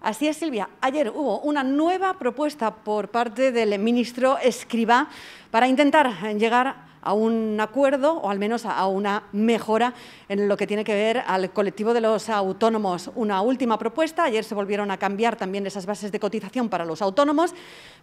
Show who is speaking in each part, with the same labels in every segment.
Speaker 1: Así es, Silvia. Ayer hubo una nueva propuesta por parte del ministro Escriba para intentar llegar a un acuerdo o al menos a una mejora en lo que tiene que ver al colectivo de los autónomos. Una última propuesta, ayer se volvieron a cambiar también esas bases de cotización para los autónomos,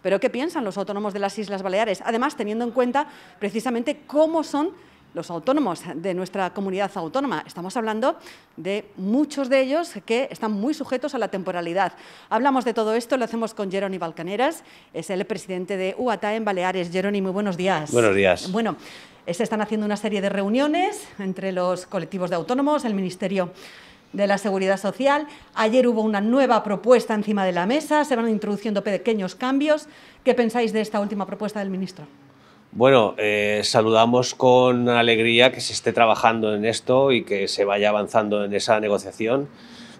Speaker 1: pero ¿qué piensan los autónomos de las Islas Baleares? Además, teniendo en cuenta precisamente cómo son los autónomos de nuestra comunidad autónoma. Estamos hablando de muchos de ellos que están muy sujetos a la temporalidad. Hablamos de todo esto, lo hacemos con Jerónimo Balcaneras, es el presidente de UATA en Baleares. muy buenos días. Buenos días. Bueno, se están haciendo una serie de reuniones entre los colectivos de autónomos, el Ministerio de la Seguridad Social. Ayer hubo una nueva propuesta encima de la mesa, se van introduciendo pequeños cambios. ¿Qué pensáis de esta última propuesta del ministro?
Speaker 2: Bueno, eh, saludamos con alegría que se esté trabajando en esto y que se vaya avanzando en esa negociación,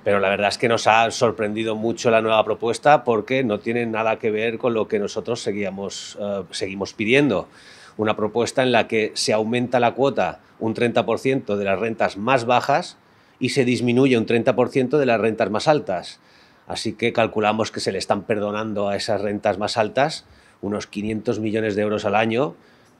Speaker 2: pero la verdad es que nos ha sorprendido mucho la nueva propuesta porque no tiene nada que ver con lo que nosotros eh, seguimos pidiendo. Una propuesta en la que se aumenta la cuota un 30% de las rentas más bajas y se disminuye un 30% de las rentas más altas. Así que calculamos que se le están perdonando a esas rentas más altas unos 500 millones de euros al año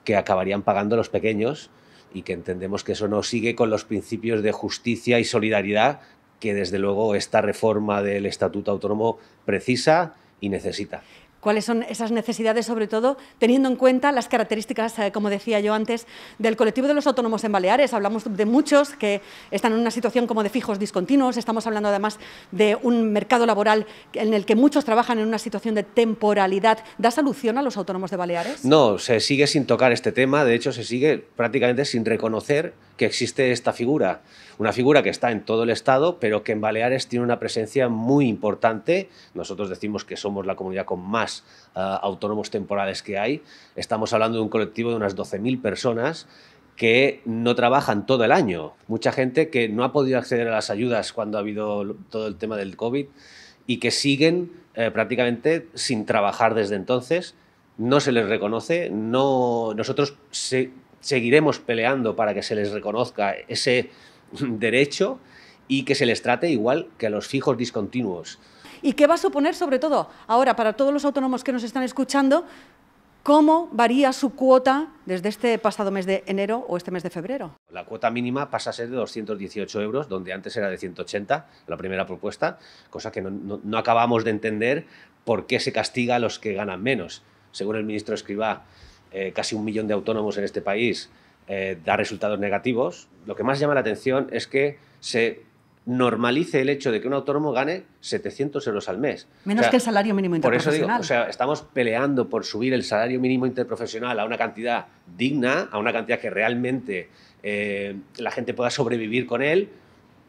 Speaker 2: que acabarían pagando los pequeños y que entendemos que eso no sigue con los principios de justicia y solidaridad que desde luego esta reforma del Estatuto Autónomo precisa y necesita
Speaker 1: cuáles son esas necesidades, sobre todo teniendo en cuenta las características, eh, como decía yo antes, del colectivo de los autónomos en Baleares. Hablamos de muchos que están en una situación como de fijos discontinuos, estamos hablando además de un mercado laboral en el que muchos trabajan en una situación de temporalidad. ¿Da solución a los autónomos de Baleares?
Speaker 2: No, se sigue sin tocar este tema, de hecho se sigue prácticamente sin reconocer que existe esta figura. Una figura que está en todo el Estado, pero que en Baleares tiene una presencia muy importante. Nosotros decimos que somos la comunidad con más ah, autónomos temporales que hay. Estamos hablando de un colectivo de unas 12.000 personas que no trabajan todo el año. Mucha gente que no ha podido acceder a las ayudas cuando ha habido todo el tema del COVID y que siguen eh, prácticamente sin trabajar desde entonces. No se les reconoce. No, nosotros se, seguiremos peleando para que se les reconozca ese derecho y que se les trate igual que a los fijos discontinuos.
Speaker 1: ¿Y qué va a suponer, sobre todo, ahora para todos los autónomos que nos están escuchando, cómo varía su cuota desde este pasado mes de enero o este mes de febrero?
Speaker 2: La cuota mínima pasa a ser de 218 euros, donde antes era de 180, la primera propuesta, cosa que no, acabamos de entender por qué se castiga a los que ganan menos. Según el ministro Escribá, eh, casi un millón de autónomos en este país, eh, da resultados negativos, lo que más llama la atención es que se normalice el hecho de que un autónomo gane 700 euros al mes. Menos que el
Speaker 1: salario mínimo interprofesional. Por eso
Speaker 2: digo, o sea, estamos peleando por subir el salario mínimo interprofesional a una cantidad digna, a una cantidad que realmente eh, la gente pueda sobrevivir con él,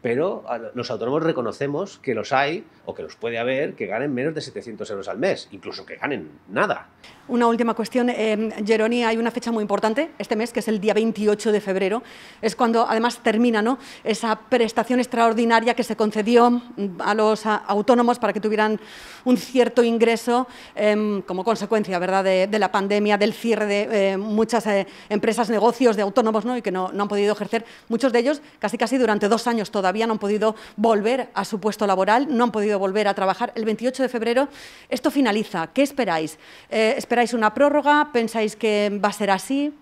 Speaker 2: pero los autónomos reconocemos que los hay o que los puede haber que ganen menos de 700 euros al mes, incluso que ganen nada.
Speaker 1: Una última cuestión, eh, hay una fecha muy importante este mes, que es el día 28 de febrero, es cuando además termina esa prestación extraordinaria que se concedió mm, a los autónomos para que tuvieran un cierto ingreso em, como consecuencia ¿verdad? De, la pandemia, del cierre de eh, muchas eh, empresas, negocios de autónomos y que no, han podido ejercer, muchos de ellos casi casi durante dos años todavía todavía no han podido volver a su puesto laboral, no han podido volver a trabajar. El 28 de febrero esto finaliza. ¿Qué esperáis? Eh, ¿Esperáis una prórroga? ¿Pensáis que va a ser así?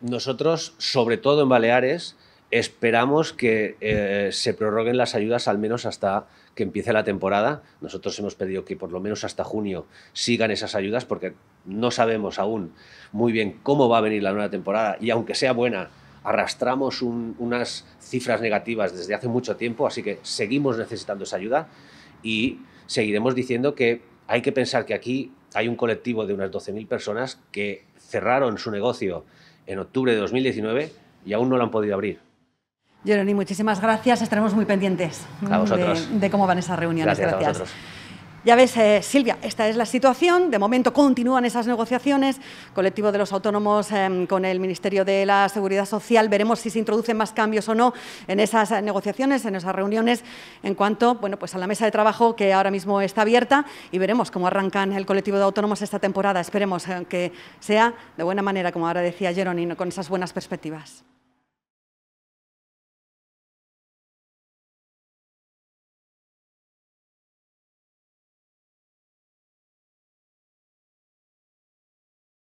Speaker 2: Nosotros, sobre todo en Baleares, esperamos que eh, se prorroguen las ayudas al menos hasta que empiece la temporada. Nosotros hemos pedido que por lo menos hasta junio sigan esas ayudas porque no sabemos aún muy bien cómo va a venir la nueva temporada y aunque sea buena, arrastramos unas cifras negativas desde hace mucho tiempo, así que seguimos necesitando esa ayuda y seguiremos diciendo que hay que pensar que aquí hay un colectivo de unas 12.000 personas que cerraron su negocio en octubre de 2019 y aún no lo han podido abrir.
Speaker 1: Jeroni, muchísimas gracias. Estaremos muy pendientes de, cómo van esas reuniones. Gracias. Ya ves, eh, Silvia, esta es la situación. De momento continúan esas negociaciones. Colectivo de los autónomos em, con el Ministerio de la Seguridad Social. Veremos si se introducen más cambios o no en esas negociaciones, en esas reuniones, en cuanto bueno, pues a la mesa de trabajo que ahora mismo está abierta y veremos cómo arrancan el colectivo de autónomos esta temporada. Esperemos eh, que sea de buena manera, como ahora decía Jerónimo, con esas buenas perspectivas.